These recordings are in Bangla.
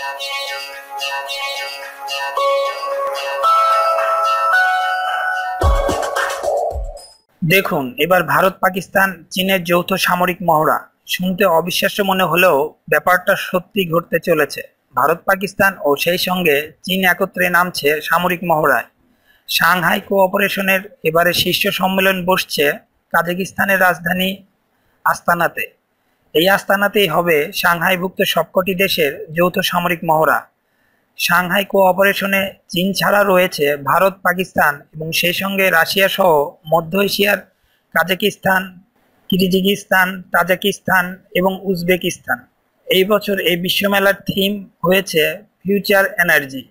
দেখুন এবার ভারত পাকিস্তান চীনের যৌথ সামরিক মহড়া শুনতে অবিশ্বাস্য মনে হলেও ব্যাপারটা সত্যি ঘটতে চলেছে ভারত পাকিস্তান ও সেই সঙ্গে চীন একত্রে নামছে সামরিক মহড়ায় সাংহাই কোঅপারেশনের এবারে শীর্ষ সম্মেলন বসছে কাজাকিস্তানের রাজধানী আস্তানাতে এই আস্তানাতেই হবে সাংহাইভুক্ত সবকটি দেশের যৌথ সামরিক মহড়া সাংহাই কোঅপারেশনে চীন ছাড়া রয়েছে ভারত পাকিস্তান এবং সেই সঙ্গে রাশিয়া সহ মধ্য এশিয়ার কাজাকিস্তান কিরিজিকিস্তান তাজাকিস্তান এবং উজবেকিস্তান এই বছর এই বিশ্বমেলার থিম হয়েছে ফিউচার এনার্জি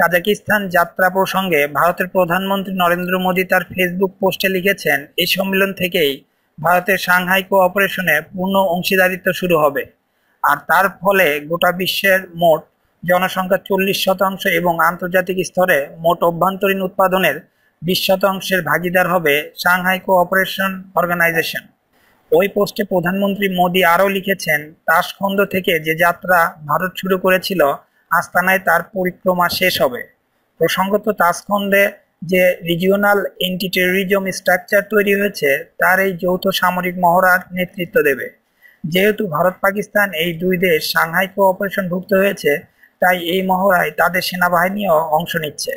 কাজাকিস্তান যাত্রা প্রসঙ্গে ভারতের প্রধানমন্ত্রী নরেন্দ্র মোদী তার ফেসবুক পোস্টে লিখেছেন এই সম্মেলন থেকেই ভারতের সাংহাই কোঅপারেশনে পূর্ণ অংশীদারিত্ব শুরু হবে আর তার ফলে গোটা বিশ্বের মোট জনসংখ্যা চল্লিশ শতাংশ এবং আন্তর্জাতিক স্তরে মোট অভ্যন্তরীণ উৎপাদনের বিশ শতাংশের ভাগিদার হবে সাংহাই কোঅপারেশন অর্গানাইজেশন ওই পোস্টে প্রধানমন্ত্রী মোদী আরও লিখেছেন তাসখন্দ থেকে যে যাত্রা ভারত শুরু করেছিল আস্তানায় তার পরিক্রমা শেষ হবে প্রসঙ্গত তাসখন্দে যে রিজিওনাল এন্টি স্ট্রাকচার তৈরি হয়েছে তার এই যৌথ সামরিক মহড়ার নেতৃত্ব দেবে যেহেতু ভারত পাকিস্তান এই দুই দেশ সাংহাই কোঅপারেশন ভুক্ত হয়েছে তাই এই মহড়ায় তাদের সেনাবাহিনীও অংশ নিচ্ছে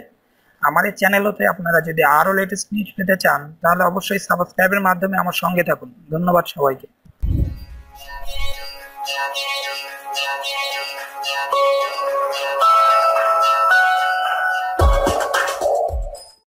আমাদের চ্যানেলতে আপনারা যদি আরও লেটেস্ট নিউজ পেতে চান তাহলে অবশ্যই সাবস্ক্রাইবের মাধ্যমে আমার সঙ্গে থাকুন ধন্যবাদ সবাইকে